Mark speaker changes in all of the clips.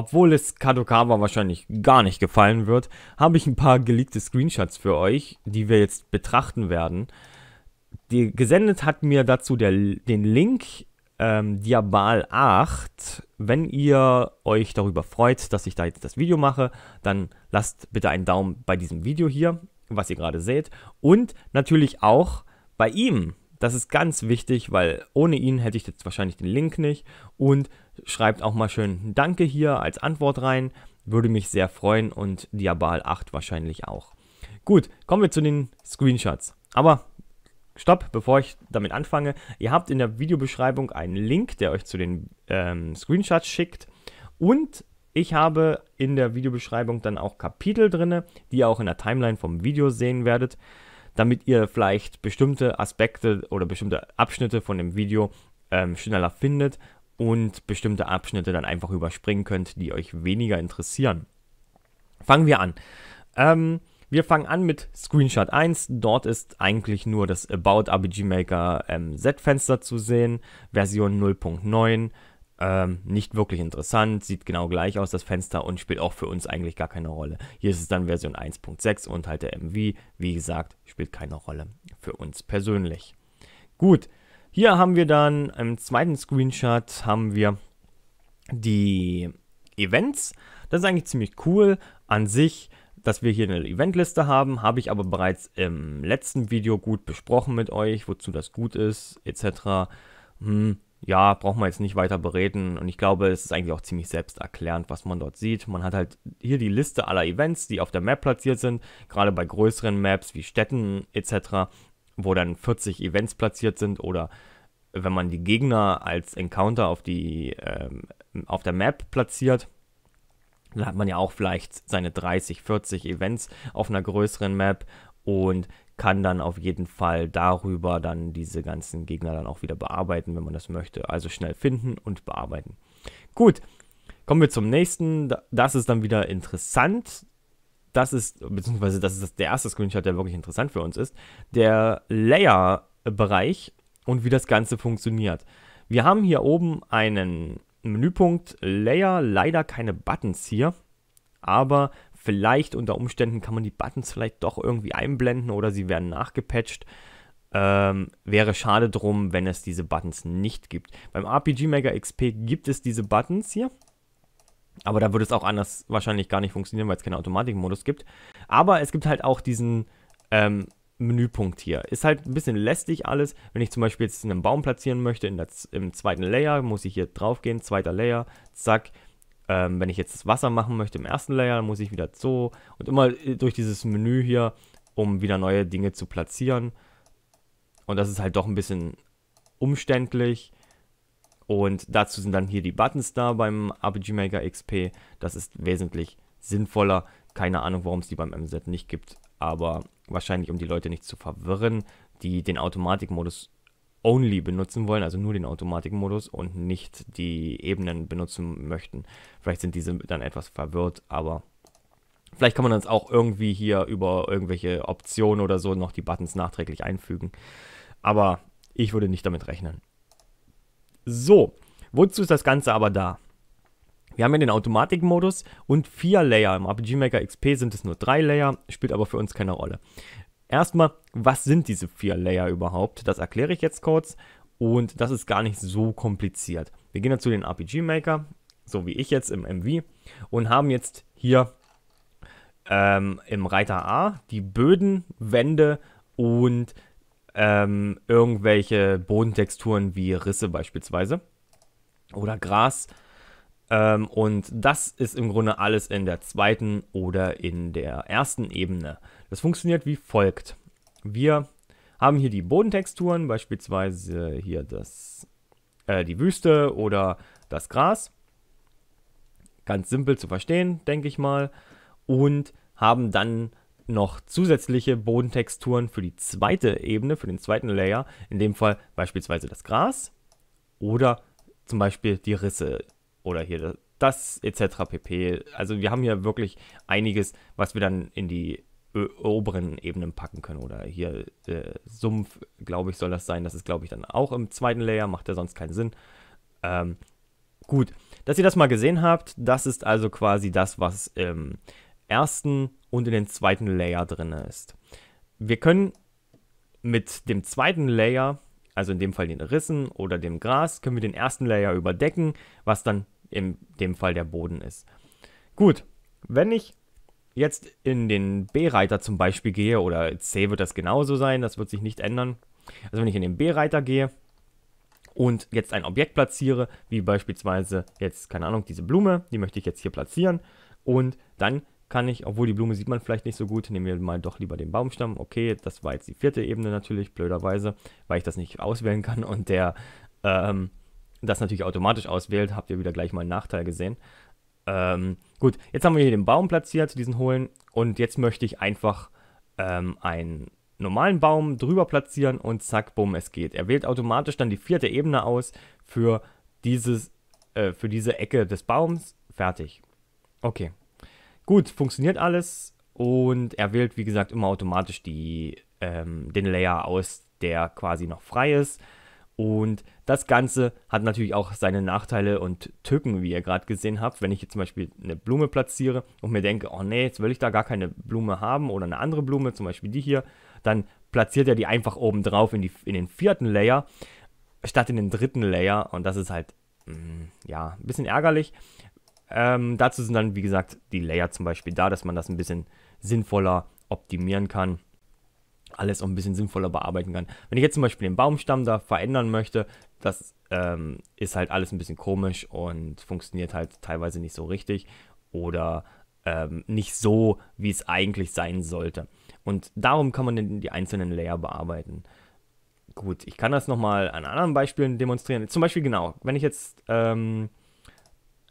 Speaker 1: Obwohl es Kadokawa wahrscheinlich gar nicht gefallen wird, habe ich ein paar geleakte Screenshots für euch, die wir jetzt betrachten werden. Die, gesendet hat mir dazu der, den Link ähm, Diabal 8. Wenn ihr euch darüber freut, dass ich da jetzt das Video mache, dann lasst bitte einen Daumen bei diesem Video hier, was ihr gerade seht. Und natürlich auch bei ihm. Das ist ganz wichtig, weil ohne ihn hätte ich jetzt wahrscheinlich den Link nicht. Und Schreibt auch mal schön Danke hier als Antwort rein. Würde mich sehr freuen und Diabal 8 wahrscheinlich auch. Gut, kommen wir zu den Screenshots. Aber stopp, bevor ich damit anfange. Ihr habt in der Videobeschreibung einen Link, der euch zu den ähm, Screenshots schickt. Und ich habe in der Videobeschreibung dann auch Kapitel drin, die ihr auch in der Timeline vom Video sehen werdet, damit ihr vielleicht bestimmte Aspekte oder bestimmte Abschnitte von dem Video ähm, schneller findet und bestimmte Abschnitte dann einfach überspringen könnt, die euch weniger interessieren. Fangen wir an. Ähm, wir fangen an mit Screenshot 1. Dort ist eigentlich nur das About RPG Maker ähm, Z-Fenster zu sehen, Version 0.9. Ähm, nicht wirklich interessant, sieht genau gleich aus das Fenster und spielt auch für uns eigentlich gar keine Rolle. Hier ist es dann Version 1.6 und halt der MV, wie gesagt, spielt keine Rolle für uns persönlich. Gut, hier haben wir dann im zweiten Screenshot haben wir die Events. Das ist eigentlich ziemlich cool an sich, dass wir hier eine Eventliste haben, habe ich aber bereits im letzten Video gut besprochen mit euch, wozu das gut ist, etc. Hm, ja, brauchen wir jetzt nicht weiter bereden und ich glaube, es ist eigentlich auch ziemlich selbsterklärend, was man dort sieht. Man hat halt hier die Liste aller Events, die auf der Map platziert sind, gerade bei größeren Maps wie Städten etc wo dann 40 Events platziert sind oder wenn man die Gegner als Encounter auf, die, ähm, auf der Map platziert, dann hat man ja auch vielleicht seine 30, 40 Events auf einer größeren Map und kann dann auf jeden Fall darüber dann diese ganzen Gegner dann auch wieder bearbeiten, wenn man das möchte. Also schnell finden und bearbeiten. Gut, kommen wir zum nächsten. Das ist dann wieder interessant das ist, beziehungsweise das ist der erste Screenshot, der wirklich interessant für uns ist, der Layer-Bereich und wie das Ganze funktioniert. Wir haben hier oben einen Menüpunkt Layer, leider keine Buttons hier, aber vielleicht unter Umständen kann man die Buttons vielleicht doch irgendwie einblenden oder sie werden nachgepatcht. Ähm, wäre schade drum, wenn es diese Buttons nicht gibt. Beim RPG Maker XP gibt es diese Buttons hier. Aber da würde es auch anders wahrscheinlich gar nicht funktionieren, weil es keinen Automatikmodus gibt. Aber es gibt halt auch diesen ähm, Menüpunkt hier. Ist halt ein bisschen lästig alles. Wenn ich zum Beispiel jetzt einen Baum platzieren möchte in der, im zweiten Layer, muss ich hier drauf gehen, zweiter Layer, zack. Ähm, wenn ich jetzt das Wasser machen möchte im ersten Layer, muss ich wieder so und immer äh, durch dieses Menü hier, um wieder neue Dinge zu platzieren. Und das ist halt doch ein bisschen umständlich. Und dazu sind dann hier die Buttons da beim RPG Maker XP. Das ist wesentlich sinnvoller. Keine Ahnung, warum es die beim MZ nicht gibt, aber wahrscheinlich, um die Leute nicht zu verwirren, die den Automatikmodus only benutzen wollen, also nur den Automatikmodus und nicht die Ebenen benutzen möchten. Vielleicht sind diese dann etwas verwirrt, aber vielleicht kann man dann auch irgendwie hier über irgendwelche Optionen oder so noch die Buttons nachträglich einfügen. Aber ich würde nicht damit rechnen. So, wozu ist das Ganze aber da? Wir haben ja den Automatikmodus und vier Layer. Im RPG Maker XP sind es nur drei Layer, spielt aber für uns keine Rolle. Erstmal, was sind diese vier Layer überhaupt? Das erkläre ich jetzt kurz und das ist gar nicht so kompliziert. Wir gehen dazu den RPG Maker, so wie ich jetzt im MV, und haben jetzt hier ähm, im Reiter A die Böden, Wände und ähm, irgendwelche Bodentexturen wie Risse beispielsweise oder Gras. Ähm, und das ist im Grunde alles in der zweiten oder in der ersten Ebene. Das funktioniert wie folgt. Wir haben hier die Bodentexturen, beispielsweise hier das, äh, die Wüste oder das Gras. Ganz simpel zu verstehen, denke ich mal. Und haben dann noch zusätzliche Bodentexturen für die zweite Ebene, für den zweiten Layer, in dem Fall beispielsweise das Gras oder zum Beispiel die Risse oder hier das etc. pp. Also wir haben hier wirklich einiges, was wir dann in die oberen Ebenen packen können oder hier äh, Sumpf, glaube ich, soll das sein. Das ist, glaube ich, dann auch im zweiten Layer, macht ja sonst keinen Sinn. Ähm, gut, dass ihr das mal gesehen habt, das ist also quasi das, was im ähm, ersten und in den zweiten Layer drin ist. Wir können mit dem zweiten Layer, also in dem Fall den Rissen oder dem Gras, können wir den ersten Layer überdecken, was dann in dem Fall der Boden ist. Gut, wenn ich jetzt in den B-Reiter zum Beispiel gehe, oder C wird das genauso sein, das wird sich nicht ändern. Also wenn ich in den B-Reiter gehe und jetzt ein Objekt platziere, wie beispielsweise jetzt, keine Ahnung, diese Blume, die möchte ich jetzt hier platzieren. Und dann kann ich, obwohl die Blume sieht man vielleicht nicht so gut, nehmen wir mal doch lieber den Baumstamm. Okay, das war jetzt die vierte Ebene natürlich, blöderweise, weil ich das nicht auswählen kann und der ähm, das natürlich automatisch auswählt, habt ihr wieder gleich mal einen Nachteil gesehen. Ähm, gut, jetzt haben wir hier den Baum platziert, diesen hohlen und jetzt möchte ich einfach ähm, einen normalen Baum drüber platzieren und zack, bumm, es geht. Er wählt automatisch dann die vierte Ebene aus für, dieses, äh, für diese Ecke des Baums. Fertig. Okay, Gut, funktioniert alles und er wählt, wie gesagt, immer automatisch die, ähm, den Layer aus, der quasi noch frei ist. Und das Ganze hat natürlich auch seine Nachteile und Tücken, wie ihr gerade gesehen habt. Wenn ich jetzt zum Beispiel eine Blume platziere und mir denke, oh nee, jetzt will ich da gar keine Blume haben oder eine andere Blume, zum Beispiel die hier, dann platziert er die einfach oben drauf in, in den vierten Layer statt in den dritten Layer. Und das ist halt, mh, mm, ja, ein bisschen ärgerlich. Ähm, dazu sind dann, wie gesagt, die Layer zum Beispiel da, dass man das ein bisschen sinnvoller optimieren kann. Alles auch ein bisschen sinnvoller bearbeiten kann. Wenn ich jetzt zum Beispiel den Baumstamm da verändern möchte, das ähm, ist halt alles ein bisschen komisch und funktioniert halt teilweise nicht so richtig oder ähm, nicht so, wie es eigentlich sein sollte. Und darum kann man denn die einzelnen Layer bearbeiten gut, ich kann das nochmal an anderen Beispielen demonstrieren. Zum Beispiel genau, wenn ich jetzt ähm,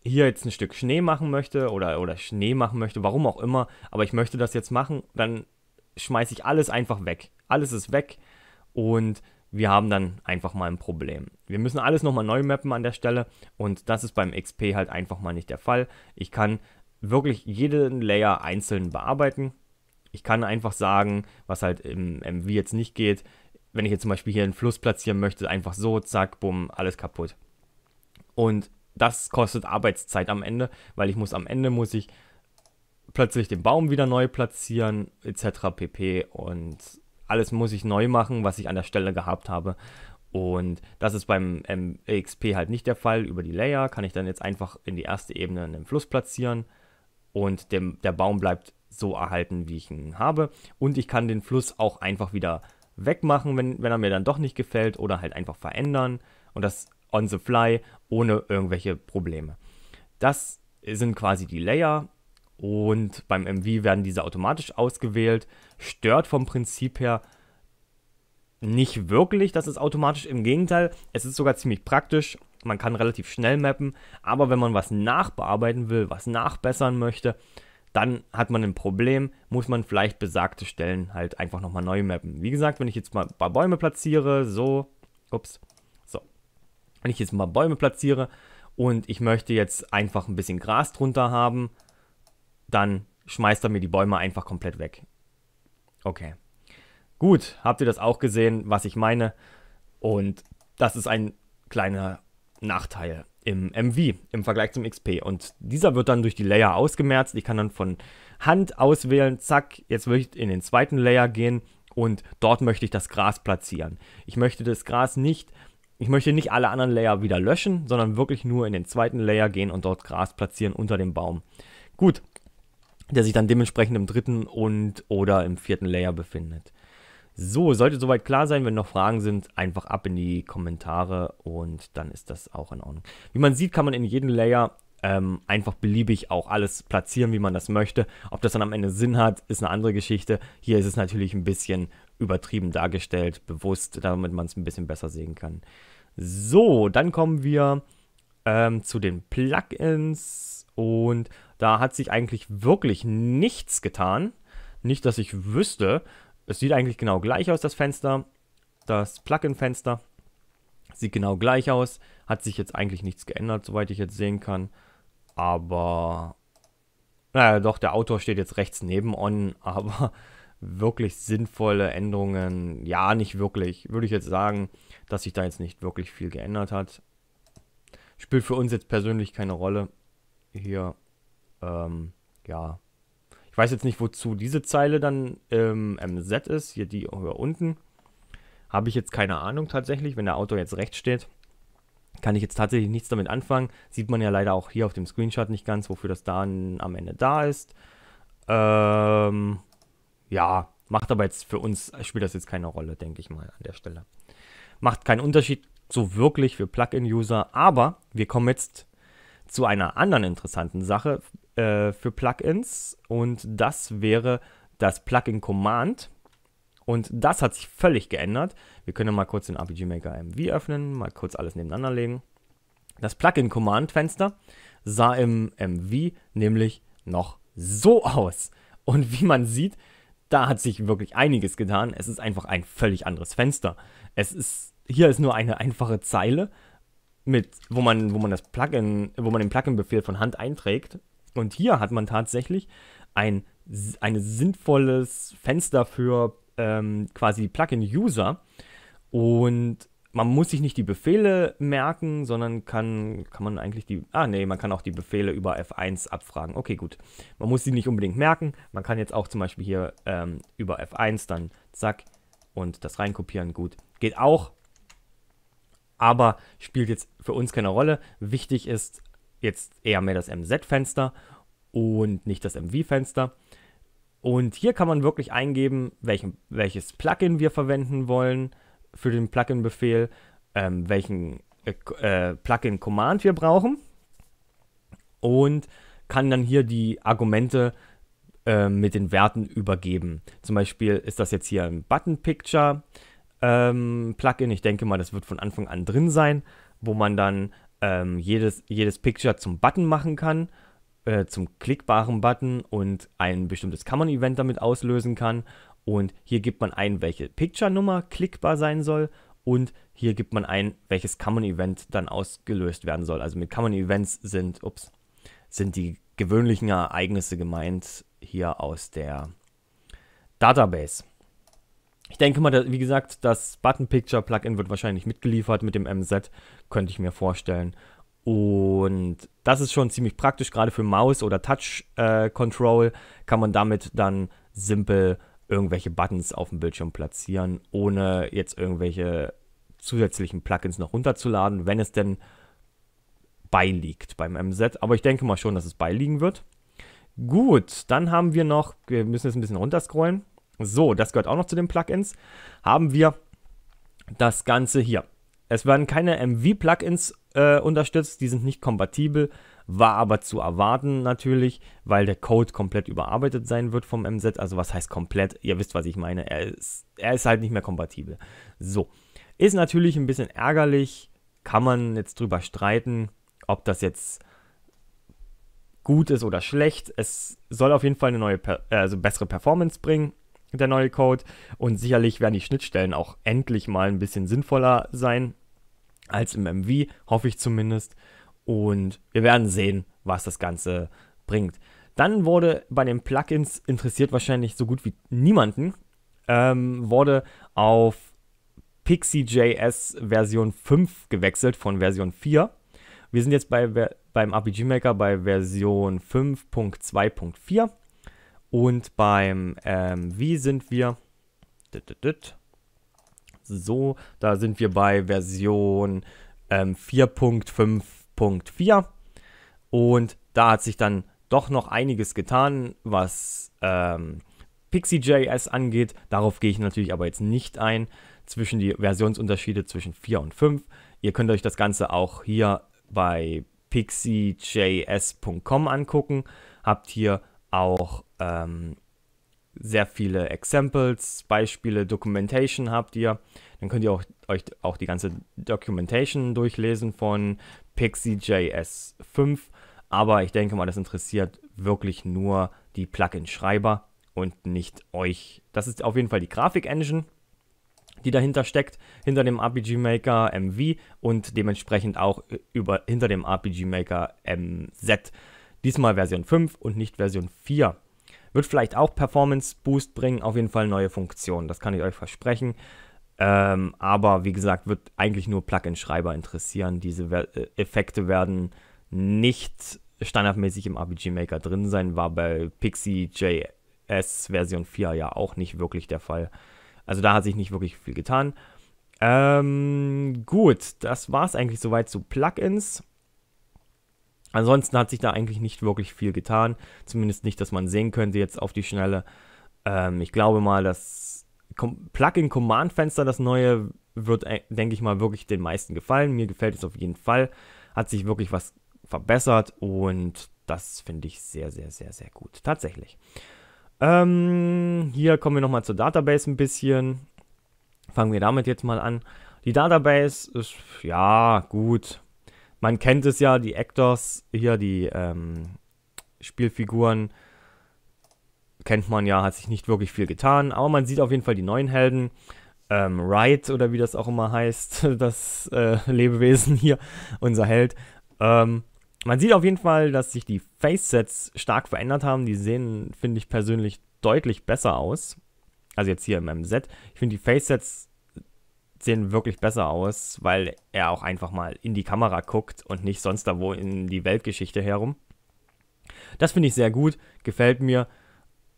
Speaker 1: hier jetzt ein Stück Schnee machen möchte oder, oder Schnee machen möchte, warum auch immer, aber ich möchte das jetzt machen, dann schmeiße ich alles einfach weg. Alles ist weg und wir haben dann einfach mal ein Problem. Wir müssen alles nochmal neu mappen an der Stelle und das ist beim XP halt einfach mal nicht der Fall. Ich kann wirklich jeden Layer einzeln bearbeiten. Ich kann einfach sagen, was halt im MV jetzt nicht geht. Wenn ich jetzt zum Beispiel hier einen Fluss platzieren möchte, einfach so, zack, bumm, alles kaputt. Und das kostet Arbeitszeit am Ende, weil ich muss am Ende muss ich plötzlich den Baum wieder neu platzieren, etc. pp. Und alles muss ich neu machen, was ich an der Stelle gehabt habe. Und das ist beim ähm, e XP halt nicht der Fall. Über die Layer kann ich dann jetzt einfach in die erste Ebene einen Fluss platzieren und dem, der Baum bleibt so erhalten, wie ich ihn habe. Und ich kann den Fluss auch einfach wieder wegmachen, wenn, wenn er mir dann doch nicht gefällt oder halt einfach verändern. Und das on the fly, ohne irgendwelche Probleme. Das sind quasi die Layer und beim MV werden diese automatisch ausgewählt. Stört vom Prinzip her nicht wirklich, dass es automatisch, im Gegenteil, es ist sogar ziemlich praktisch. Man kann relativ schnell mappen, aber wenn man was nachbearbeiten will, was nachbessern möchte, dann hat man ein Problem, muss man vielleicht besagte Stellen halt einfach nochmal neu mappen. Wie gesagt, wenn ich jetzt mal ein paar Bäume platziere, so, ups, wenn ich jetzt mal Bäume platziere und ich möchte jetzt einfach ein bisschen Gras drunter haben, dann schmeißt er mir die Bäume einfach komplett weg. Okay. Gut, habt ihr das auch gesehen, was ich meine? Und das ist ein kleiner Nachteil im MV im Vergleich zum XP. Und dieser wird dann durch die Layer ausgemerzt. Ich kann dann von Hand auswählen, zack, jetzt will ich in den zweiten Layer gehen und dort möchte ich das Gras platzieren. Ich möchte das Gras nicht ich möchte nicht alle anderen Layer wieder löschen, sondern wirklich nur in den zweiten Layer gehen und dort Gras platzieren unter dem Baum. Gut, der sich dann dementsprechend im dritten und oder im vierten Layer befindet. So, sollte soweit klar sein. Wenn noch Fragen sind, einfach ab in die Kommentare und dann ist das auch in Ordnung. Wie man sieht, kann man in jedem Layer ähm, einfach beliebig auch alles platzieren, wie man das möchte. Ob das dann am Ende Sinn hat, ist eine andere Geschichte. Hier ist es natürlich ein bisschen übertrieben dargestellt, bewusst, damit man es ein bisschen besser sehen kann. So, dann kommen wir ähm, zu den Plugins und da hat sich eigentlich wirklich nichts getan. Nicht, dass ich wüsste. Es sieht eigentlich genau gleich aus, das Fenster. Das Plugin-Fenster sieht genau gleich aus. Hat sich jetzt eigentlich nichts geändert, soweit ich jetzt sehen kann. Aber, naja, doch, der Autor steht jetzt rechts neben On, aber wirklich sinnvolle Änderungen, ja, nicht wirklich. Würde ich jetzt sagen, dass sich da jetzt nicht wirklich viel geändert hat. Spielt für uns jetzt persönlich keine Rolle. Hier, ähm, ja. Ich weiß jetzt nicht, wozu diese Zeile dann ähm, im ähm, MZ ist. Hier die hier unten. Habe ich jetzt keine Ahnung tatsächlich, wenn der Autor jetzt rechts steht. Kann ich jetzt tatsächlich nichts damit anfangen. Sieht man ja leider auch hier auf dem Screenshot nicht ganz, wofür das dann am Ende da ist. Ähm, ja, macht aber jetzt für uns, spielt das jetzt keine Rolle, denke ich mal an der Stelle. Macht keinen Unterschied so wirklich für Plugin-User, aber wir kommen jetzt zu einer anderen interessanten Sache äh, für Plugins und das wäre das Plugin Command. Und das hat sich völlig geändert. Wir können mal kurz den RPG Maker MV öffnen, mal kurz alles nebeneinander legen. Das Plugin Command Fenster sah im MV nämlich noch so aus. Und wie man sieht, da hat sich wirklich einiges getan. Es ist einfach ein völlig anderes Fenster. Es ist, hier ist nur eine einfache Zeile, mit, wo man, wo man das Plugin, wo man den Plugin-Befehl von Hand einträgt. Und hier hat man tatsächlich ein, ein sinnvolles Fenster für ähm, quasi Plugin-User. Und man muss sich nicht die Befehle merken, sondern kann, kann man eigentlich die. Ah, nee, man kann auch die Befehle über F1 abfragen. Okay, gut. Man muss sie nicht unbedingt merken. Man kann jetzt auch zum Beispiel hier ähm, über F1 dann zack und das reinkopieren. Gut. Geht auch. Aber spielt jetzt für uns keine Rolle. Wichtig ist jetzt eher mehr das MZ-Fenster und nicht das MV-Fenster. Und hier kann man wirklich eingeben, welchen, welches Plugin wir verwenden wollen für den Plugin-Befehl, ähm, welchen äh, äh, Plugin-Command wir brauchen und kann dann hier die Argumente äh, mit den Werten übergeben. Zum Beispiel ist das jetzt hier ein Button-Picture ähm, Plugin. Ich denke mal, das wird von Anfang an drin sein, wo man dann ähm, jedes, jedes Picture zum Button machen kann, äh, zum klickbaren Button und ein bestimmtes Common-Event damit auslösen kann. Und hier gibt man ein, welche Picture-Nummer klickbar sein soll. Und hier gibt man ein, welches Common-Event dann ausgelöst werden soll. Also mit Common-Events sind, ups, sind die gewöhnlichen Ereignisse gemeint hier aus der Database. Ich denke mal, wie gesagt, das Button Picture Plugin wird wahrscheinlich mitgeliefert mit dem MZ, könnte ich mir vorstellen. Und das ist schon ziemlich praktisch, gerade für Maus oder Touch äh, Control kann man damit dann simpel irgendwelche Buttons auf dem Bildschirm platzieren, ohne jetzt irgendwelche zusätzlichen Plugins noch runterzuladen, wenn es denn beiliegt beim MZ. Aber ich denke mal schon, dass es beiliegen wird. Gut, dann haben wir noch, wir müssen jetzt ein bisschen runterscrollen. So, das gehört auch noch zu den Plugins. Haben wir das Ganze hier. Es werden keine MV-Plugins äh, unterstützt, die sind nicht kompatibel war aber zu erwarten natürlich, weil der Code komplett überarbeitet sein wird vom MZ. Also was heißt komplett? Ihr wisst, was ich meine. Er ist, er ist halt nicht mehr kompatibel. So. Ist natürlich ein bisschen ärgerlich. Kann man jetzt drüber streiten, ob das jetzt gut ist oder schlecht. Es soll auf jeden Fall eine neue, äh, also bessere Performance bringen, der neue Code. Und sicherlich werden die Schnittstellen auch endlich mal ein bisschen sinnvoller sein als im MV, hoffe ich zumindest. Und wir werden sehen, was das Ganze bringt. Dann wurde bei den Plugins interessiert wahrscheinlich so gut wie niemanden, ähm, wurde auf Pixie.js Version 5 gewechselt von Version 4. Wir sind jetzt bei, beim RPG Maker bei Version 5.2.4 und beim, ähm, wie sind wir? So, da sind wir bei Version ähm, 5.4. Und da hat sich dann doch noch einiges getan, was ähm, Pixie.js angeht. Darauf gehe ich natürlich aber jetzt nicht ein, zwischen die Versionsunterschiede zwischen 4 und 5. Ihr könnt euch das Ganze auch hier bei pixiejs.com angucken. Habt hier auch ähm, sehr viele Examples, Beispiele, Documentation habt ihr. Dann könnt ihr auch, euch auch die ganze Documentation durchlesen von Pixie.js 5. Aber ich denke mal, das interessiert wirklich nur die Plugin-Schreiber und nicht euch. Das ist auf jeden Fall die Grafik-Engine, die dahinter steckt, hinter dem RPG Maker MV und dementsprechend auch über, hinter dem RPG Maker MZ. Diesmal Version 5 und nicht Version 4. Wird vielleicht auch Performance Boost bringen, auf jeden Fall neue Funktionen, das kann ich euch versprechen. Ähm, aber wie gesagt, wird eigentlich nur Plugin-Schreiber interessieren. Diese We äh, Effekte werden nicht standardmäßig im RPG Maker drin sein, war bei Pixie JS Version 4 ja auch nicht wirklich der Fall. Also da hat sich nicht wirklich viel getan. Ähm, gut, das war es eigentlich soweit zu Plugins. Ansonsten hat sich da eigentlich nicht wirklich viel getan. Zumindest nicht, dass man sehen könnte jetzt auf die Schnelle. Ähm, ich glaube mal, das Plugin-Command-Fenster, das neue, wird, äh, denke ich mal, wirklich den meisten gefallen. Mir gefällt es auf jeden Fall. Hat sich wirklich was verbessert und das finde ich sehr, sehr, sehr, sehr gut. Tatsächlich. Ähm, hier kommen wir nochmal zur Database ein bisschen. Fangen wir damit jetzt mal an. Die Database ist, ja, gut man kennt es ja, die Actors, hier die ähm, Spielfiguren, kennt man ja, hat sich nicht wirklich viel getan, aber man sieht auf jeden Fall die neuen Helden. Ähm, Wright oder wie das auch immer heißt, das äh, Lebewesen hier, unser Held. Ähm, man sieht auf jeden Fall, dass sich die Face-Sets stark verändert haben. Die sehen, finde ich persönlich, deutlich besser aus. Also jetzt hier im MZ. Ich finde, die Face-Sets sehen wirklich besser aus, weil er auch einfach mal in die Kamera guckt und nicht sonst da wo in die Weltgeschichte herum. Das finde ich sehr gut, gefällt mir.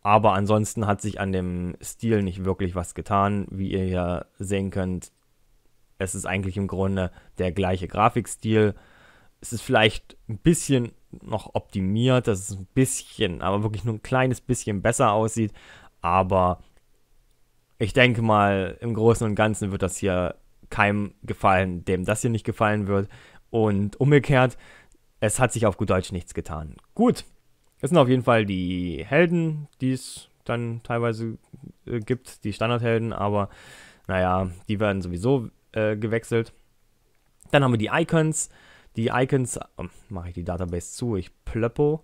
Speaker 1: Aber ansonsten hat sich an dem Stil nicht wirklich was getan. Wie ihr hier sehen könnt, es ist eigentlich im Grunde der gleiche Grafikstil. Es ist vielleicht ein bisschen noch optimiert, dass es ein bisschen, aber wirklich nur ein kleines bisschen besser aussieht. Aber ich denke mal, im Großen und Ganzen wird das hier keinem gefallen, dem das hier nicht gefallen wird. Und umgekehrt, es hat sich auf gut Deutsch nichts getan. Gut, es sind auf jeden Fall die Helden, die es dann teilweise äh, gibt, die Standardhelden, aber naja, die werden sowieso äh, gewechselt. Dann haben wir die Icons. Die Icons, oh, mache ich die Database zu, ich plöppo.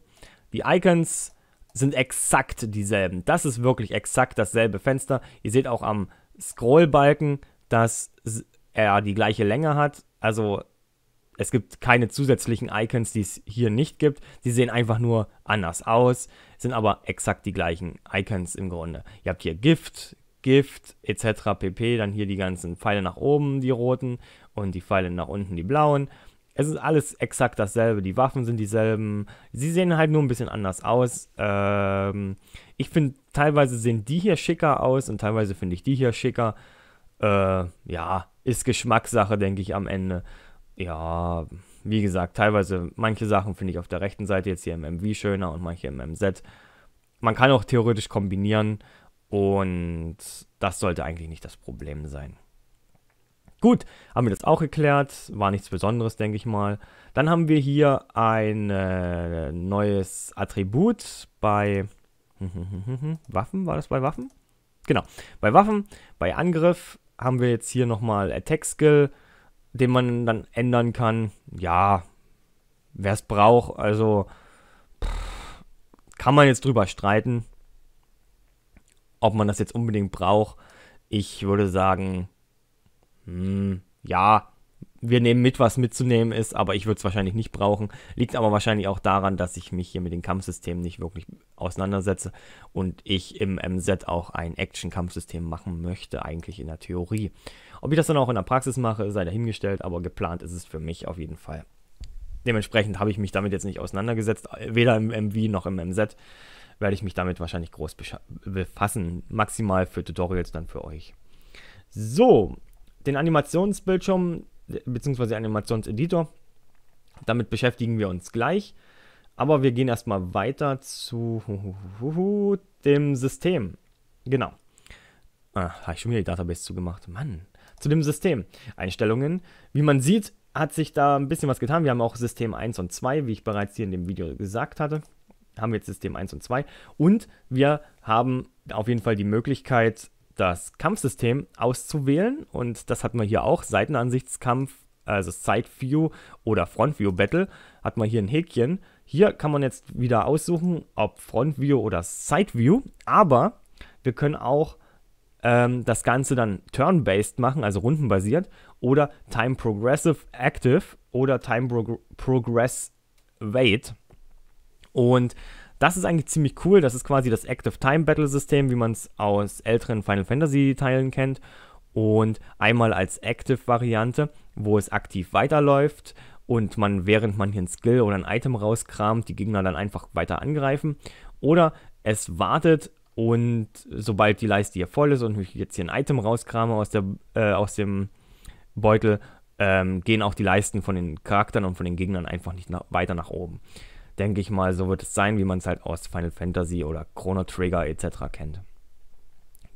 Speaker 1: Die Icons sind exakt dieselben. Das ist wirklich exakt dasselbe Fenster. Ihr seht auch am Scrollbalken, dass er die gleiche Länge hat. Also es gibt keine zusätzlichen Icons, die es hier nicht gibt. Die sehen einfach nur anders aus, sind aber exakt die gleichen Icons im Grunde. Ihr habt hier Gift, Gift etc. pp. Dann hier die ganzen Pfeile nach oben, die roten und die Pfeile nach unten, die blauen es ist alles exakt dasselbe. Die Waffen sind dieselben. Sie sehen halt nur ein bisschen anders aus. Ähm, ich finde, teilweise sehen die hier schicker aus und teilweise finde ich die hier schicker. Äh, ja, ist Geschmackssache, denke ich, am Ende. Ja, wie gesagt, teilweise manche Sachen finde ich auf der rechten Seite jetzt hier im MV schöner und manche im MZ. Man kann auch theoretisch kombinieren und das sollte eigentlich nicht das Problem sein. Gut, haben wir das auch geklärt. War nichts Besonderes, denke ich mal. Dann haben wir hier ein äh, neues Attribut bei Waffen. War das bei Waffen? Genau, bei Waffen, bei Angriff haben wir jetzt hier nochmal Attack Skill, den man dann ändern kann. Ja, wer es braucht, also pff, kann man jetzt drüber streiten, ob man das jetzt unbedingt braucht. Ich würde sagen, hm, ja, wir nehmen mit, was mitzunehmen ist, aber ich würde es wahrscheinlich nicht brauchen. Liegt aber wahrscheinlich auch daran, dass ich mich hier mit den Kampfsystemen nicht wirklich auseinandersetze und ich im MZ auch ein Action-Kampfsystem machen möchte, eigentlich in der Theorie. Ob ich das dann auch in der Praxis mache, sei dahingestellt, aber geplant ist es für mich auf jeden Fall. Dementsprechend habe ich mich damit jetzt nicht auseinandergesetzt, weder im MV noch im MZ werde ich mich damit wahrscheinlich groß befassen, maximal für Tutorials dann für euch. So, den Animationsbildschirm bzw. Animationseditor, damit beschäftigen wir uns gleich. Aber wir gehen erstmal weiter zu dem System. Genau. Ah, habe ich schon wieder die Database zugemacht. Mann. Zu dem System. Einstellungen. Wie man sieht, hat sich da ein bisschen was getan. Wir haben auch System 1 und 2, wie ich bereits hier in dem Video gesagt hatte. Haben wir jetzt System 1 und 2. Und wir haben auf jeden Fall die Möglichkeit, das Kampfsystem auszuwählen. Und das hat man hier auch, Seitenansichtskampf, also Side View oder Front View Battle, hat man hier ein Häkchen. Hier kann man jetzt wieder aussuchen, ob Front View oder Side View, aber wir können auch ähm, das Ganze dann turn-based machen, also rundenbasiert, oder Time Progressive Active oder Time Progress Wait. Und das ist eigentlich ziemlich cool. Das ist quasi das Active Time Battle System, wie man es aus älteren Final Fantasy Teilen kennt. Und einmal als Active Variante, wo es aktiv weiterläuft und man während man hier ein Skill oder ein Item rauskramt, die Gegner dann einfach weiter angreifen. Oder es wartet und sobald die Leiste hier voll ist und ich jetzt hier ein Item rauskrame aus, der, äh, aus dem Beutel, ähm, gehen auch die Leisten von den Charakteren und von den Gegnern einfach nicht nach, weiter nach oben denke ich mal, so wird es sein, wie man es halt aus Final Fantasy oder Chrono Trigger etc. kennt.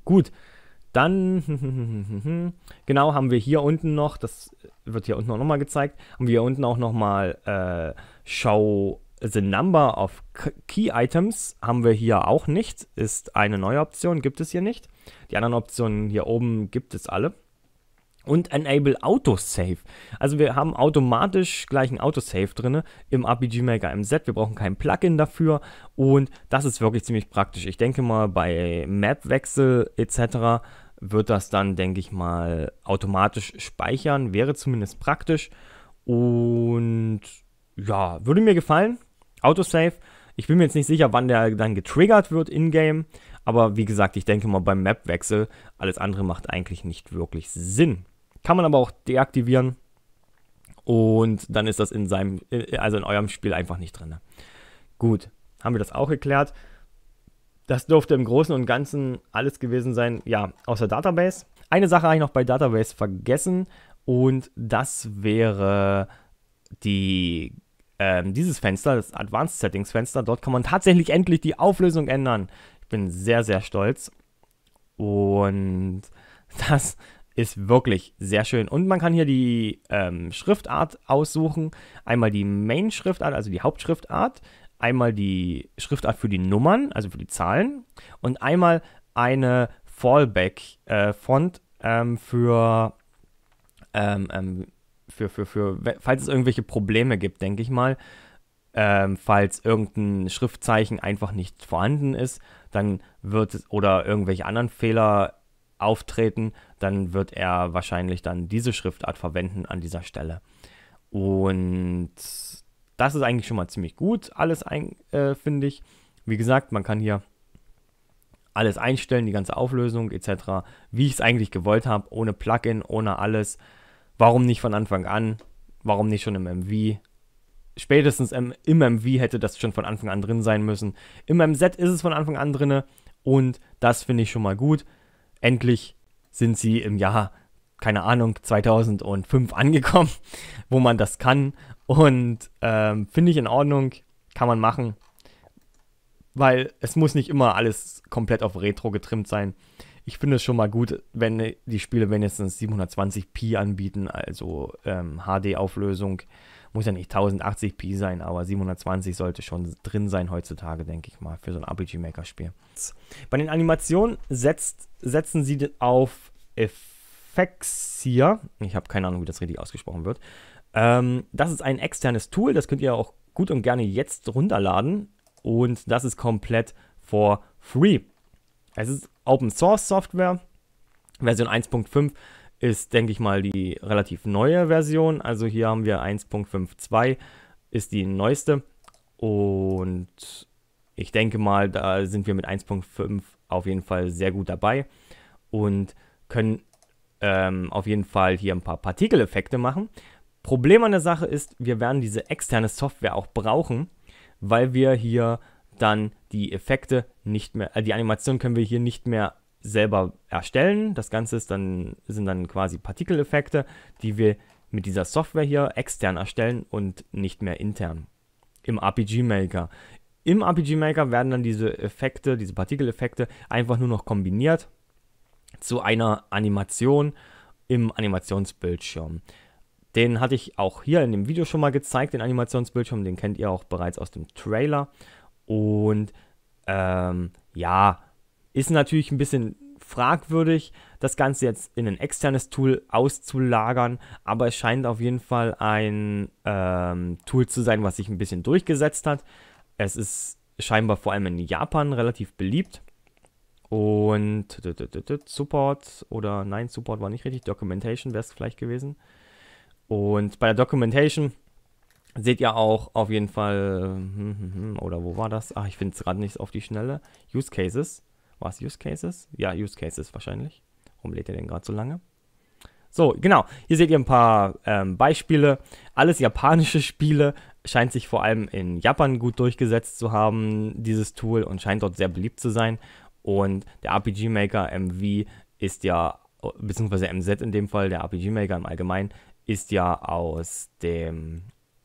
Speaker 1: Gut, dann, genau, haben wir hier unten noch, das wird hier unten auch nochmal gezeigt, haben wir hier unten auch nochmal äh, Show the Number of Key Items, haben wir hier auch nicht, ist eine neue Option, gibt es hier nicht. Die anderen Optionen hier oben gibt es alle und Enable Autosave. Also wir haben automatisch gleich ein Autosave drin im RPG Maker MZ. Wir brauchen kein Plugin dafür und das ist wirklich ziemlich praktisch. Ich denke mal bei Mapwechsel etc. wird das dann, denke ich mal, automatisch speichern. Wäre zumindest praktisch und ja, würde mir gefallen. Autosave. Ich bin mir jetzt nicht sicher, wann der dann getriggert wird in-game. Aber wie gesagt, ich denke mal beim Map-Wechsel, alles andere macht eigentlich nicht wirklich Sinn. Kann man aber auch deaktivieren. Und dann ist das in seinem, also in eurem Spiel einfach nicht drin. Ne? Gut, haben wir das auch geklärt. Das dürfte im Großen und Ganzen alles gewesen sein, ja, außer Database. Eine Sache habe ich noch bei Database vergessen und das wäre die, äh, dieses Fenster, das Advanced Settings Fenster. Dort kann man tatsächlich endlich die Auflösung ändern. Ich bin sehr, sehr stolz. Und das ist wirklich sehr schön. Und man kann hier die ähm, Schriftart aussuchen. Einmal die Main-Schriftart, also die Hauptschriftart. Einmal die Schriftart für die Nummern, also für die Zahlen. Und einmal eine Fallback-Font äh, ähm, für, ähm, ähm, für, für, für, falls es irgendwelche Probleme gibt, denke ich mal. Ähm, falls irgendein Schriftzeichen einfach nicht vorhanden ist, dann wird es oder irgendwelche anderen Fehler auftreten, dann wird er wahrscheinlich dann diese Schriftart verwenden an dieser Stelle. Und das ist eigentlich schon mal ziemlich gut, alles äh, finde ich. Wie gesagt, man kann hier alles einstellen, die ganze Auflösung etc., wie ich es eigentlich gewollt habe, ohne Plugin, ohne alles. Warum nicht von Anfang an? Warum nicht schon im MV? Spätestens im, im MV hätte das schon von Anfang an drin sein müssen. Im MZ ist es von Anfang an drin und das finde ich schon mal gut endlich sind sie im Jahr, keine Ahnung, 2005 angekommen, wo man das kann. Und ähm, finde ich in Ordnung, kann man machen, weil es muss nicht immer alles komplett auf Retro getrimmt sein ich finde es schon mal gut, wenn die Spiele wenigstens 720p anbieten, also ähm, HD-Auflösung. Muss ja nicht 1080p sein, aber 720 sollte schon drin sein heutzutage, denke ich mal, für so ein RPG Maker Spiel. Bei den Animationen setzt, setzen sie auf Effects hier. Ich habe keine Ahnung, wie das richtig ausgesprochen wird. Ähm, das ist ein externes Tool, das könnt ihr auch gut und gerne jetzt runterladen. Und das ist komplett for free. Es ist Open Source Software. Version 1.5 ist, denke ich mal, die relativ neue Version. Also hier haben wir 1.52 ist die neueste. Und ich denke mal, da sind wir mit 1.5 auf jeden Fall sehr gut dabei und können ähm, auf jeden Fall hier ein paar Partikeleffekte machen. Problem an der Sache ist, wir werden diese externe Software auch brauchen, weil wir hier dann die Effekte nicht mehr, äh, die Animation können wir hier nicht mehr selber erstellen. Das Ganze ist dann, sind dann quasi Partikeleffekte, die wir mit dieser Software hier extern erstellen und nicht mehr intern. Im RPG Maker. Im RPG Maker werden dann diese Effekte, diese Partikeleffekte einfach nur noch kombiniert zu einer Animation im Animationsbildschirm. Den hatte ich auch hier in dem Video schon mal gezeigt, den Animationsbildschirm, den kennt ihr auch bereits aus dem Trailer. Und ähm, ja, ist natürlich ein bisschen fragwürdig, das Ganze jetzt in ein externes Tool auszulagern, aber es scheint auf jeden Fall ein ähm, Tool zu sein, was sich ein bisschen durchgesetzt hat. Es ist scheinbar vor allem in Japan relativ beliebt. Und Support oder nein, Support war nicht richtig, Documentation wäre es vielleicht gewesen. Und bei der Documentation seht ihr auch auf jeden Fall, hm, hm, hm, oder wo war das? Ach, ich finde es gerade nicht auf die Schnelle. Use Cases. War es Use Cases? Ja, Use Cases wahrscheinlich. Warum lädt ihr denn gerade so lange? So, genau. Hier seht ihr ein paar ähm, Beispiele. Alles japanische Spiele. Scheint sich vor allem in Japan gut durchgesetzt zu haben, dieses Tool, und scheint dort sehr beliebt zu sein. Und der RPG Maker MV ist ja, beziehungsweise MZ in dem Fall, der RPG Maker im Allgemeinen, ist ja aus dem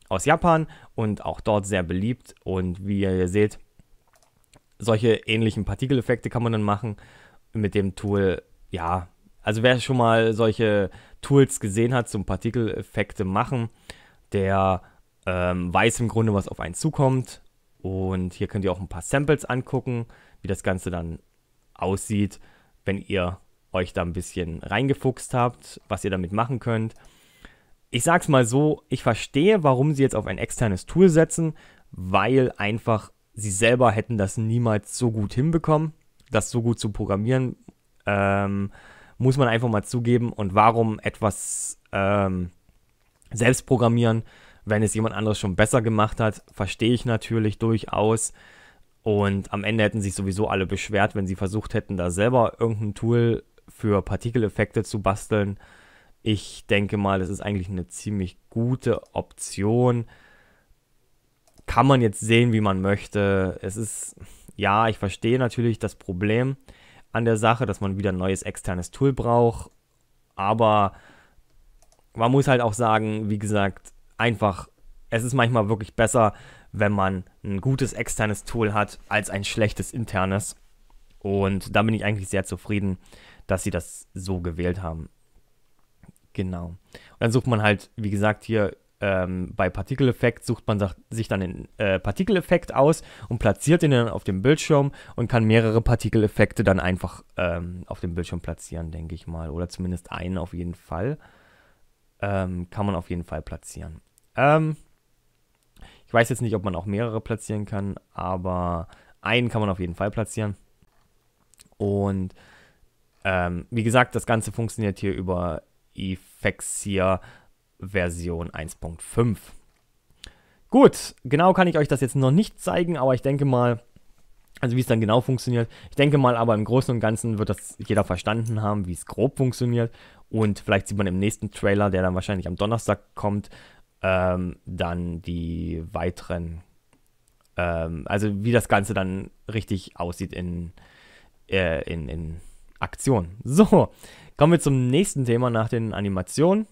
Speaker 1: aus Japan und auch dort sehr beliebt. Und wie ihr seht, solche ähnlichen Partikeleffekte kann man dann machen mit dem Tool. Ja, also wer schon mal solche Tools gesehen hat zum Partikeleffekte machen, der ähm, weiß im Grunde, was auf einen zukommt. Und hier könnt ihr auch ein paar Samples angucken, wie das Ganze dann aussieht, wenn ihr euch da ein bisschen reingefuchst habt, was ihr damit machen könnt ich sag's mal so, ich verstehe, warum sie jetzt auf ein externes Tool setzen, weil einfach sie selber hätten das niemals so gut hinbekommen, das so gut zu programmieren, ähm, muss man einfach mal zugeben. Und warum etwas ähm, selbst programmieren, wenn es jemand anderes schon besser gemacht hat, verstehe ich natürlich durchaus. Und am Ende hätten sich sowieso alle beschwert, wenn sie versucht hätten, da selber irgendein Tool für Partikeleffekte zu basteln. Ich denke mal, das ist eigentlich eine ziemlich gute Option. Kann man jetzt sehen, wie man möchte. Es ist, ja, ich verstehe natürlich das Problem an der Sache, dass man wieder ein neues externes Tool braucht. Aber man muss halt auch sagen, wie gesagt, einfach, es ist manchmal wirklich besser, wenn man ein gutes externes Tool hat, als ein schlechtes internes. Und da bin ich eigentlich sehr zufrieden, dass sie das so gewählt haben. Genau. Und dann sucht man halt, wie gesagt, hier ähm, bei Partikeleffekt sucht man sich dann den äh, Partikeleffekt aus und platziert ihn dann auf dem Bildschirm und kann mehrere Partikeleffekte dann einfach ähm, auf dem Bildschirm platzieren, denke ich mal. Oder zumindest einen auf jeden Fall. Ähm, kann man auf jeden Fall platzieren. Ähm, ich weiß jetzt nicht, ob man auch mehrere platzieren kann, aber einen kann man auf jeden Fall platzieren. Und ähm, wie gesagt, das Ganze funktioniert hier über Effexia Version 1.5. Gut, genau kann ich euch das jetzt noch nicht zeigen, aber ich denke mal, also wie es dann genau funktioniert. Ich denke mal, aber im Großen und Ganzen wird das jeder verstanden haben, wie es grob funktioniert. Und vielleicht sieht man im nächsten Trailer, der dann wahrscheinlich am Donnerstag kommt, ähm, dann die weiteren, ähm, also wie das Ganze dann richtig aussieht in, äh, in, in Aktion. So, kommen wir zum nächsten Thema nach den Animationen.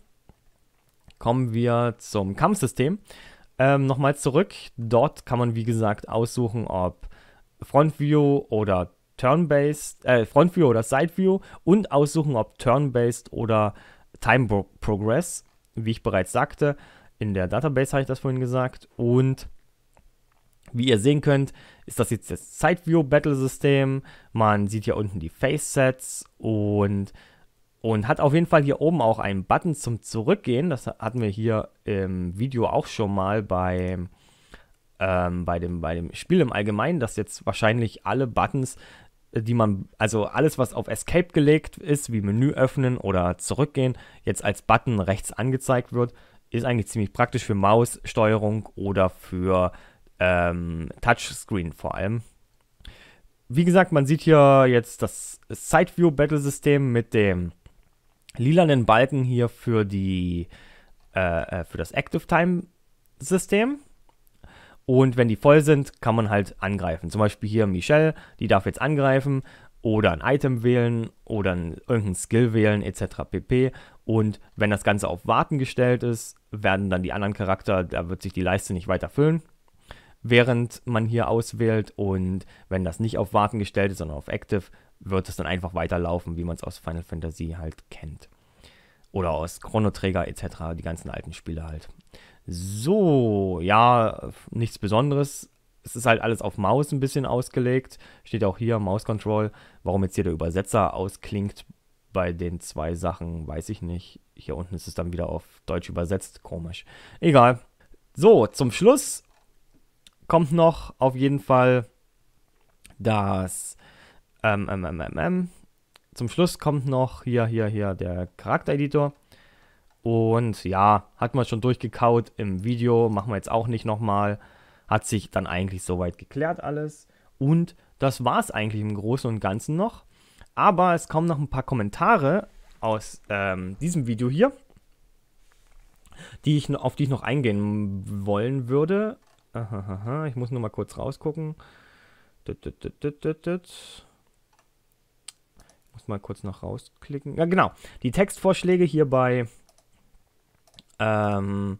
Speaker 1: Kommen wir zum Kampfsystem. Ähm, Nochmal zurück. Dort kann man, wie gesagt, aussuchen, ob Front oder Turn-Based, äh, Front View oder Side View und aussuchen, ob Turn-Based oder Time Progress. Wie ich bereits sagte, in der Database habe ich das vorhin gesagt. Und wie ihr sehen könnt, ist das jetzt das sideview battle system Man sieht hier unten die Face-Sets und, und hat auf jeden Fall hier oben auch einen Button zum Zurückgehen. Das hatten wir hier im Video auch schon mal beim, ähm, bei, dem, bei dem Spiel im Allgemeinen, dass jetzt wahrscheinlich alle Buttons äh, die man, also alles, was auf Escape gelegt ist, wie Menü öffnen oder zurückgehen, jetzt als Button rechts angezeigt wird, ist eigentlich ziemlich praktisch für Maussteuerung oder für ähm, Touchscreen vor allem. Wie gesagt, man sieht hier jetzt das Sideview battle system mit dem lilanen Balken hier für, die, äh, äh, für das Active-Time-System. Und wenn die voll sind, kann man halt angreifen. Zum Beispiel hier Michelle, die darf jetzt angreifen oder ein Item wählen oder irgendeinen Skill wählen etc. pp. Und wenn das Ganze auf Warten gestellt ist, werden dann die anderen Charakter, da wird sich die Leiste nicht weiter füllen während man hier auswählt. Und wenn das nicht auf Warten gestellt ist, sondern auf Active, wird es dann einfach weiterlaufen, wie man es aus Final Fantasy halt kennt. Oder aus Chrono Trigger etc., die ganzen alten Spiele halt. So, ja, nichts Besonderes. Es ist halt alles auf Maus ein bisschen ausgelegt. Steht auch hier Mouse Control. Warum jetzt hier der Übersetzer ausklingt bei den zwei Sachen, weiß ich nicht. Hier unten ist es dann wieder auf Deutsch übersetzt. Komisch. Egal. So, zum Schluss kommt noch auf jeden Fall das. Ähm, ähm, ähm, ähm, ähm, Zum Schluss kommt noch hier, hier, hier der Charaktereditor. Und ja, hat man schon durchgekaut im Video, machen wir jetzt auch nicht nochmal. Hat sich dann eigentlich soweit geklärt alles. Und das war es eigentlich im Großen und Ganzen noch. Aber es kommen noch ein paar Kommentare aus ähm, diesem Video hier, die ich, auf die ich noch eingehen wollen würde. Aha, aha, ich muss nur mal kurz rausgucken. Ich muss mal kurz noch rausklicken. Ja, genau. Die Textvorschläge hier bei. Ähm,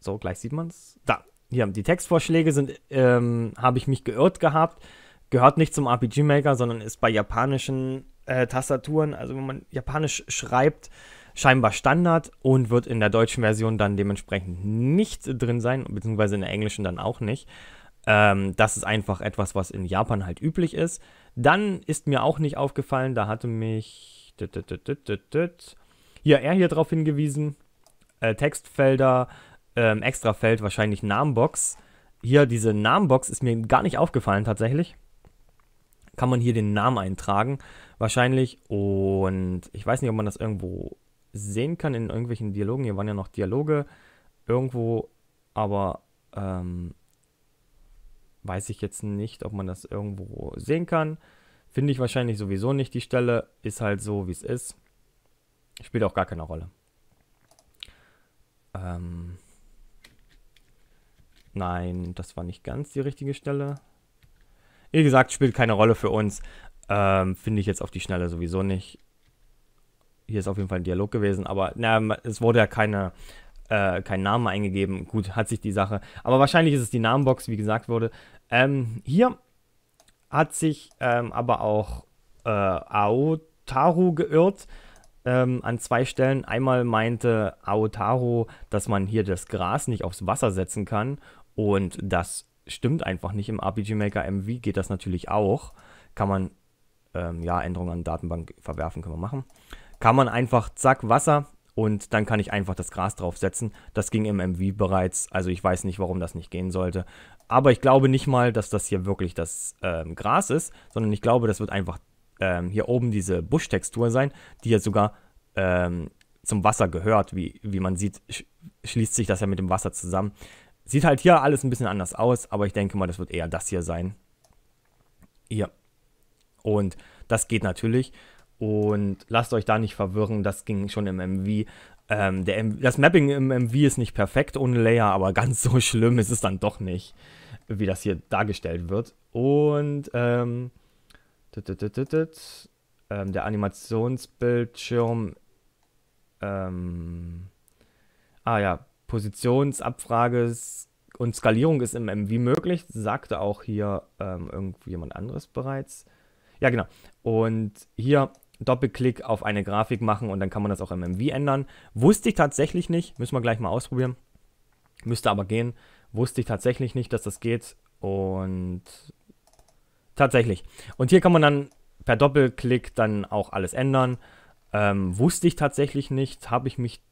Speaker 1: so, gleich sieht man es. Da. Hier, die Textvorschläge sind, ähm, habe ich mich geirrt gehabt. Gehört nicht zum RPG Maker, sondern ist bei japanischen äh, Tastaturen. Also, wenn man japanisch schreibt, scheinbar Standard und wird in der deutschen Version dann dementsprechend nicht drin sein, beziehungsweise in der englischen dann auch nicht. Ähm, das ist einfach etwas, was in Japan halt üblich ist. Dann ist mir auch nicht aufgefallen, da hatte mich Ja, er hier drauf hingewiesen, äh, Textfelder, ähm, Extrafeld, wahrscheinlich Namenbox. Hier diese Namenbox ist mir gar nicht aufgefallen tatsächlich. Kann man hier den Namen eintragen, wahrscheinlich. Und ich weiß nicht, ob man das irgendwo sehen kann in irgendwelchen Dialogen, hier waren ja noch Dialoge irgendwo, aber ähm, weiß ich jetzt nicht, ob man das irgendwo sehen kann. Finde ich wahrscheinlich sowieso nicht die Stelle, ist halt so, wie es ist. Spielt auch gar keine Rolle. Ähm Nein, das war nicht ganz die richtige Stelle. Wie gesagt, spielt keine Rolle für uns. Ähm, Finde ich jetzt auf die Schnelle sowieso nicht hier ist auf jeden Fall ein Dialog gewesen, aber na, es wurde ja keine, äh, kein Name eingegeben. Gut, hat sich die Sache. Aber wahrscheinlich ist es die Namenbox, wie gesagt wurde. Ähm, hier hat sich ähm, aber auch äh, Aotaru geirrt ähm, an zwei Stellen. Einmal meinte Aotaru, dass man hier das Gras nicht aufs Wasser setzen kann. Und das stimmt einfach nicht. Im RPG Maker MV geht das natürlich auch. Kann man, ähm, ja, Änderungen an Datenbank verwerfen, können wir machen kann man einfach zack Wasser und dann kann ich einfach das Gras draufsetzen. Das ging im MV bereits, also ich weiß nicht, warum das nicht gehen sollte. Aber ich glaube nicht mal, dass das hier wirklich das ähm, Gras ist, sondern ich glaube, das wird einfach ähm, hier oben diese Buschtextur sein, die ja sogar ähm, zum Wasser gehört. Wie, wie man sieht, sch schließt sich das ja mit dem Wasser zusammen. Sieht halt hier alles ein bisschen anders aus, aber ich denke mal, das wird eher das hier sein. Hier. Und das geht natürlich. Und lasst euch da nicht verwirren, das ging schon im MV. Ähm, der, das Mapping im MV ist nicht perfekt ohne Layer, aber ganz so schlimm ist es dann doch nicht, wie das hier dargestellt wird. Und ähm, ähm, der Animationsbildschirm. Ähm, ah ja, Positionsabfrage und Skalierung ist im MV möglich, sagte auch hier ähm, irgendjemand anderes bereits. Ja, genau. Und hier Doppelklick auf eine Grafik machen und dann kann man das auch im MV ändern. Wusste ich tatsächlich nicht, müssen wir gleich mal ausprobieren. Müsste aber gehen. Wusste ich tatsächlich nicht, dass das geht. Und tatsächlich. Und hier kann man dann per Doppelklick dann auch alles ändern. Ähm, wusste ich tatsächlich nicht, habe ich mich,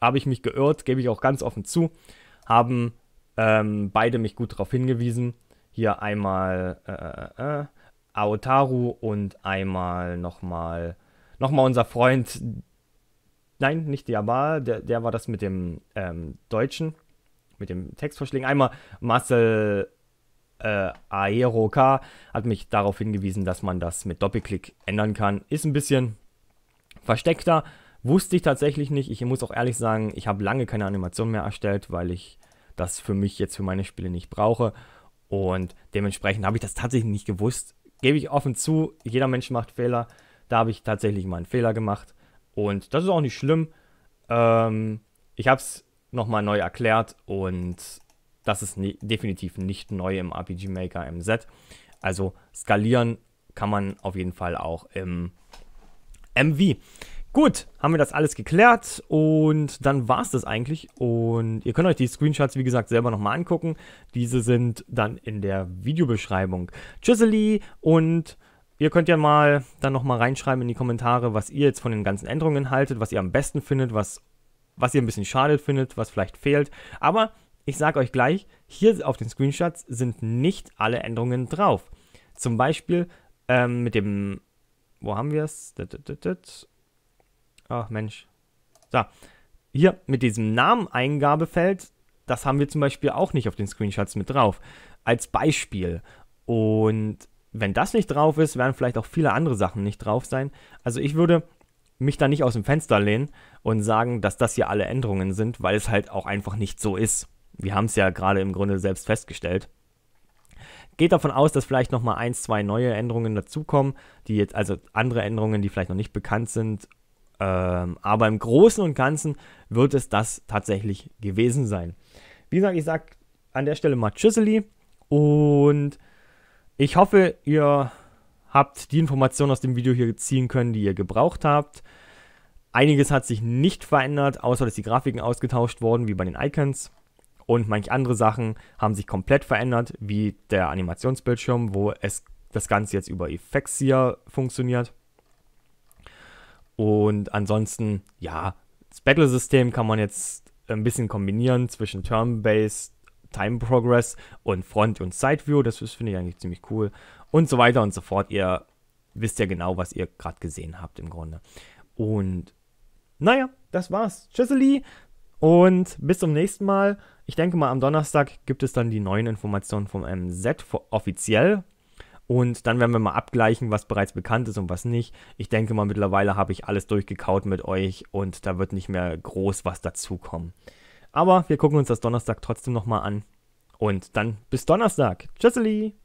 Speaker 1: habe ich mich geirrt, gebe ich auch ganz offen zu. Haben ähm, beide mich gut darauf hingewiesen. Hier einmal äh, äh, äh Aotaru und einmal nochmal nochmal unser Freund, nein, nicht Diabal, der, der war das mit dem ähm, Deutschen, mit dem Textvorschlägen. Einmal Marcel äh, Aeroka hat mich darauf hingewiesen, dass man das mit Doppelklick ändern kann. Ist ein bisschen versteckter, wusste ich tatsächlich nicht. Ich muss auch ehrlich sagen, ich habe lange keine Animation mehr erstellt, weil ich das für mich jetzt für meine Spiele nicht brauche. Und dementsprechend habe ich das tatsächlich nicht gewusst gebe ich offen zu, jeder Mensch macht Fehler. Da habe ich tatsächlich mal einen Fehler gemacht. Und das ist auch nicht schlimm. Ähm, ich habe es nochmal neu erklärt und das ist ne definitiv nicht neu im RPG Maker MZ. Also skalieren kann man auf jeden Fall auch im MV. Gut, haben wir das alles geklärt und dann war es das eigentlich. Und ihr könnt euch die Screenshots, wie gesagt, selber nochmal angucken. Diese sind dann in der Videobeschreibung. Chisely und ihr könnt ja mal dann nochmal reinschreiben in die Kommentare, was ihr jetzt von den ganzen Änderungen haltet, was ihr am besten findet, was, was ihr ein bisschen schade findet, was vielleicht fehlt. Aber ich sage euch gleich, hier auf den Screenshots sind nicht alle Änderungen drauf. Zum Beispiel ähm, mit dem... Wo haben wir es? Ach Mensch. So, Hier mit diesem Nameneingabefeld, das haben wir zum Beispiel auch nicht auf den Screenshots mit drauf. Als Beispiel. Und wenn das nicht drauf ist, werden vielleicht auch viele andere Sachen nicht drauf sein. Also ich würde mich da nicht aus dem Fenster lehnen und sagen, dass das hier alle Änderungen sind, weil es halt auch einfach nicht so ist. Wir haben es ja gerade im Grunde selbst festgestellt. Geht davon aus, dass vielleicht nochmal ein, zwei neue Änderungen dazukommen, die jetzt, also andere Änderungen, die vielleicht noch nicht bekannt sind ähm, aber im Großen und Ganzen wird es das tatsächlich gewesen sein. Wie gesagt, ich sage an der Stelle mal Tschüsseli und ich hoffe, ihr habt die Informationen aus dem Video hier ziehen können, die ihr gebraucht habt. Einiges hat sich nicht verändert, außer dass die Grafiken ausgetauscht wurden, wie bei den Icons. Und manche andere Sachen haben sich komplett verändert, wie der Animationsbildschirm, wo es das Ganze jetzt über Effects hier funktioniert. Und ansonsten, ja, das Battle-System kann man jetzt ein bisschen kombinieren zwischen Turn-Based, Time Progress und Front- und Side-View. Das finde ich eigentlich ziemlich cool. Und so weiter und so fort. Ihr wisst ja genau, was ihr gerade gesehen habt im Grunde. Und naja, das war's. Tschüsseli und bis zum nächsten Mal. Ich denke mal, am Donnerstag gibt es dann die neuen Informationen vom MZ offiziell. Und dann werden wir mal abgleichen, was bereits bekannt ist und was nicht. Ich denke mal, mittlerweile habe ich alles durchgekaut mit euch und da wird nicht mehr groß was dazukommen. Aber wir gucken uns das Donnerstag trotzdem nochmal an. Und dann bis Donnerstag. Tschüssli!